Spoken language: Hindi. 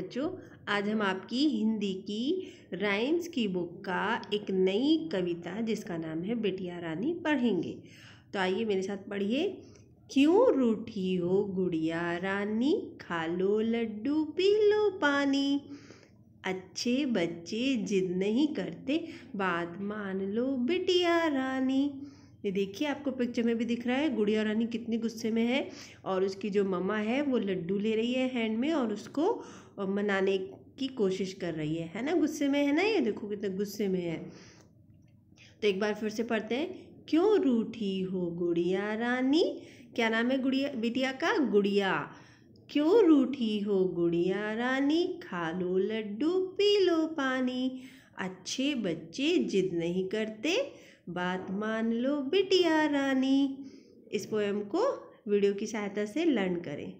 बच्चों आज हम आपकी हिंदी की राइम्स की बुक का एक नई कविता जिसका नाम है बिटिया रानी पढ़ेंगे तो आइए मेरे साथ पढ़िए क्यों रूठी हो गुड़िया रानी खा लो लड्डू पी लो पानी अच्छे बच्चे जिद नहीं करते बात मान लो बिटिया रानी ये देखिए आपको पिक्चर में भी दिख रहा है गुड़िया रानी कितने गुस्से में है और उसकी जो मम्मा है वो लड्डू ले रही है हैंड में और उसको मनाने की कोशिश कर रही है है ना गुस्से में है ना ये देखो कितने गुस्से में है तो एक बार फिर से पढ़ते हैं क्यों रूठी हो गुड़िया रानी क्या नाम है गुड़िया बिटिया का गुड़िया क्यों रूठी हो गुड़िया रानी खा लो लड्डू पी लो पानी अच्छे बच्चे जिद नहीं करते बात मान लो बिटिया रानी इस पोएम को वीडियो की सहायता से लर्न करें